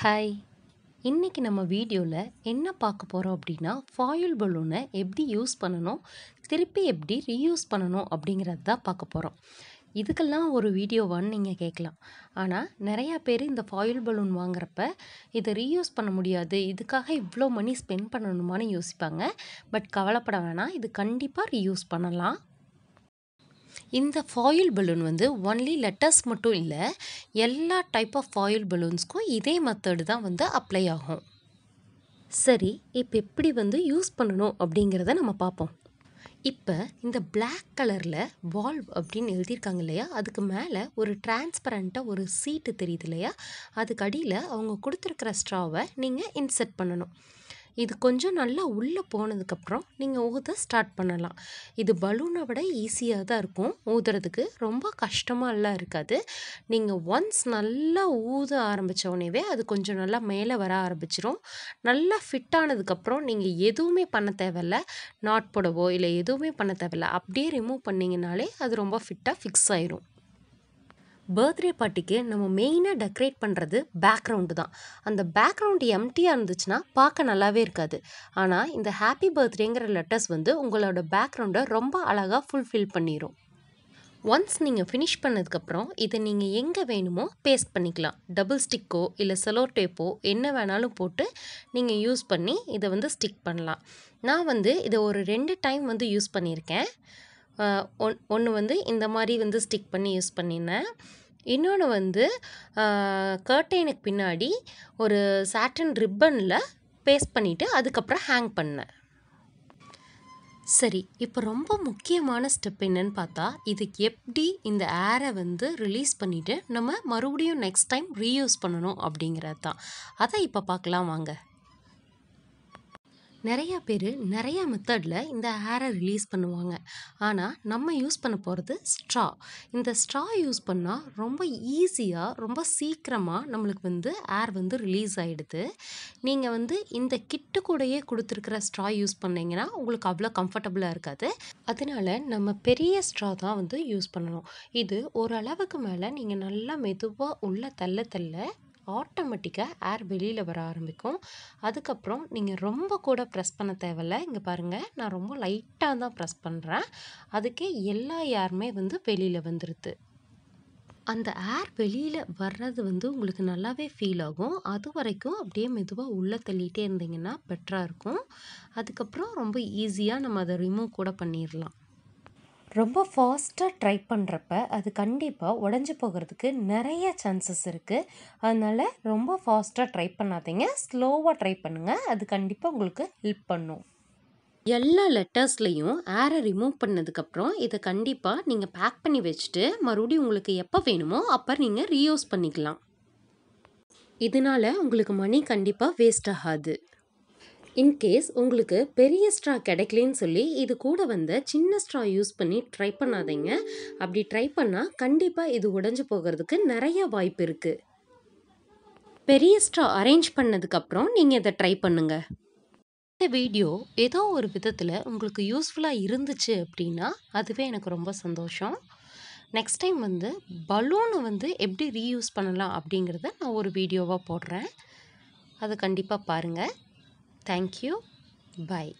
Hi இன்றைக்கி நம்ம வீடியோவில் என்ன பார்க்க போகிறோம் அப்படின்னா ஃபாயில் பலூனை எப்படி யூஸ் பண்ணணும் திருப்பி எப்படி ரீயூஸ் பண்ணணும் அப்படிங்கிறது தான் பார்க்க போகிறோம் இதுக்கெல்லாம் ஒரு வீடியோவான்னு நீங்கள் கேட்கலாம் ஆனால் நிறையா பேர் இந்த ஃபாயில் பலூன் வாங்குறப்ப இதை ரீயூஸ் பண்ண முடியாது இதுக்காக இவ்வளோ மணி ஸ்பெண்ட் பண்ணணுமான்னு யோசிப்பாங்க பட் கவலைப்பட வேணாம் இது கண்டிப்பாக ரீயூஸ் பண்ணலாம் இந்த ஃபாயில் பலூன் வந்து ஒன்லி லெட்டர்ஸ் மட்டும் இல்லை எல்லா டைப் ஆஃப் ஃபாயில் பலூன்ஸ்க்கும் இதே மெத்தடு தான் வந்து அப்ளை ஆகும் சரி இப்போ எப்படி வந்து யூஸ் பண்ணணும் அப்படிங்கிறத நம்ம பார்ப்போம் இப்போ இந்த பிளாக் கலரில் வால்வ் அப்படின்னு எழுதியிருக்காங்க இல்லையா அதுக்கு மேலே ஒரு டிரான்ஸ்பரண்ட்டாக ஒரு சீட்டு தெரியுது இல்லையா அதுக்கு அடியில் அவங்க கொடுத்துருக்கிற ஸ்ட்ராவை நீங்கள் இன்செர்ட் பண்ணணும் இது கொஞ்சம் நல்லா உள்ளே போனதுக்கப்புறம் நீங்கள் ஊத ஸ்டார்ட் பண்ணலாம் இது பலூனை விட ஈஸியாக தான் இருக்கும் ஊதுறதுக்கு ரொம்ப கஷ்டமாகலாம் இருக்காது நீங்கள் ஒன்ஸ் நல்லா ஊத ஆரம்பித்தோடனேவே அது கொஞ்சம் நல்லா மேலே வர ஆரம்பிச்சிரும் நல்லா ஃபிட்டானதுக்கப்புறம் நீங்கள் எதுவுமே பண்ண தேவையில்ல நாட் போடவோ இல்லை எதுவுமே பண்ண தேவையில்ல அப்படியே ரிமூவ் பண்ணிங்கனாலே அது ரொம்ப ஃபிட்டாக ஃபிக்ஸ் ஆயிரும் பர்த்டே பார்ட்டிக்கு நம்ம மெயினாக டெக்கரேட் பண்ணுறது பேக்ரவுண்டு தான் அந்த பேக்ரவுண்டு எம்டியாக இருந்துச்சுன்னா பார்க்க நல்லாவே இருக்காது ஆனால் இந்த ஹாப்பி பர்த்டேங்கிற லெட்டர்ஸ் வந்து உங்களோட பேக்ரவுண்டை ரொம்ப அழகாக ஃபுல்ஃபில் பண்ணிடும் ஒன்ஸ் நீங்கள் ஃபினிஷ் பண்ணதுக்கப்புறம் இதை நீங்கள் எங்கே வேணுமோ பேஸ்ட் பண்ணிக்கலாம் டபுள் ஸ்டிக்கோ இல்லை செலோ டேப்போ என்ன வேணாலும் போட்டு நீங்கள் யூஸ் பண்ணி இதை வந்து ஸ்டிக் பண்ணலாம் நான் வந்து இதை ஒரு ரெண்டு டைம் வந்து யூஸ் பண்ணியிருக்கேன் ஒன் ஒன்று வந்து இந்த மாதிரி வந்து ஸ்டிக் பண்ணி யூஸ் பண்ணியிருந்தேன் இன்னொன்று வந்து கர்டைனுக்கு பின்னாடி ஒரு சாட்டன் ரிப்பனில் பேஸ்ட் பண்ணிவிட்டு அதுக்கப்புறம் ஹேங் பண்ணேன் சரி இப்போ ரொம்ப முக்கியமான ஸ்டெப் என்னன்னு பார்த்தா இது எப்படி இந்த ஏரை வந்து ரிலீஸ் பண்ணிவிட்டு நம்ம மறுபடியும் நெக்ஸ்ட் டைம் ரீயூஸ் பண்ணணும் அப்படிங்கிறது தான் அதை இப்போ பார்க்கலாம் வாங்க நிறையா பேர் நிறையா மெத்தடில் இந்த ஹேரை ரிலீஸ் பண்ணுவாங்க ஆனால் நம்ம யூஸ் பண்ண போகிறது ஸ்ட்ரா இந்த ஸ்ட்ரா யூஸ் பண்ணால் ரொம்ப ஈஸியாக ரொம்ப சீக்கிரமாக நம்மளுக்கு வந்து ஹேர் வந்து ரிலீஸ் ஆகிடுது நீங்கள் வந்து இந்த கிட்டு கூடயே கொடுத்துருக்கிற ஸ்ட்ரா யூஸ் பண்ணிங்கன்னா உங்களுக்கு அவ்வளோ கம்ஃபர்டபுளாக இருக்காது அதனால் நம்ம பெரிய ஸ்ட்ரா தான் வந்து யூஸ் பண்ணணும் இது ஓரளவுக்கு மேலே நீங்கள் நல்லா மெதுவாக உள்ள தள்ள தள்ள ஆட்டோமேட்டிக்காக ஏர் வெளியில் வர ஆரம்பிக்கும் அதுக்கப்புறம் நீங்கள் ரொம்ப கூட ப்ரெஸ் பண்ண தேவையில்ல இங்கே பாருங்கள் நான் ரொம்ப லைட்டாக தான் ப்ரெஸ் பண்ணுறேன் அதுக்கே எல்லா ஏருமே வந்து வெளியில் வந்துடுது அந்த ஏர் வெளியில் வர்றது வந்து உங்களுக்கு நல்லாவே ஃபீல் ஆகும் அது வரைக்கும் அப்படியே மெதுவாக உள்ளே தள்ளிகிட்டே இருந்தீங்கன்னா பெட்டராக இருக்கும் அதுக்கப்புறம் ரொம்ப ஈஸியாக நம்ம அதை ரிமூவ் கூட பண்ணிடலாம் ரொம்ப ஃபாஸ்ட்டாக ட்ரை பண்ணுறப்ப அது கண்டிப்பாக உடஞ்சி போகிறதுக்கு நிறைய சான்சஸ் இருக்குது அதனால் ரொம்ப ஃபாஸ்ட்டாக ட்ரை பண்ணாதீங்க ஸ்லோவாக ட்ரை பண்ணுங்கள் அது கண்டிப்பாக உங்களுக்கு ஹெல்ப் பண்ணும் எல்லா லெட்டர்ஸ்லேயும் ஏரை ரிமூவ் பண்ணதுக்கப்புறம் இதை கண்டிப்பாக நீங்கள் பேக் பண்ணி வச்சுட்டு மறுபடியும் உங்களுக்கு எப்போ வேணுமோ அப்போ நீங்கள் ரீயூஸ் பண்ணிக்கலாம் இதனால் உங்களுக்கு மணி கண்டிப்பாக வேஸ்ட் ஆகாது இன்கேஸ் உங்களுக்கு பெரிய ஸ்ட்ரா கிடைக்கலன்னு சொல்லி இது கூட வந்த சின்ன ஸ்ட்ரா யூஸ் பண்ணி ட்ரை பண்ணாதீங்க அப்படி ட்ரை பண்ணால் கண்டிப்பாக இது உடஞ்சி போகிறதுக்கு நிறைய வாய்ப்பு இருக்குது பெரிய ஸ்ட்ரா அரேஞ்ச் பண்ணதுக்கப்புறம் நீங்கள் இதை ட்ரை பண்ணுங்கள் இந்த வீடியோ ஏதோ ஒரு விதத்தில் உங்களுக்கு யூஸ்ஃபுல்லாக இருந்துச்சு அப்படின்னா அதுவே எனக்கு ரொம்ப சந்தோஷம் நெக்ஸ்ட் டைம் வந்து பலூனை வந்து எப்படி ரீயூஸ் பண்ணலாம் அப்படிங்கிறத நான் ஒரு வீடியோவாக போடுறேன் அதை கண்டிப்பாக பாருங்கள் Thank you. Bye.